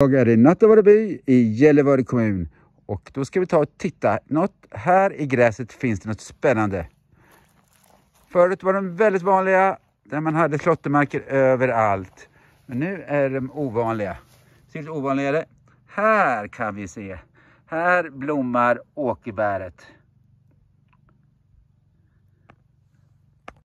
Jag är i Nattavaara i Gällivare kommun och då ska vi ta och titta. Något här i gräset finns det något spännande. Förut var de väldigt vanliga där man hade klottermärken överallt. Men nu är de ovanliga. Ser lite ovanligare. Här kan vi se. Här blommar åkerbäret.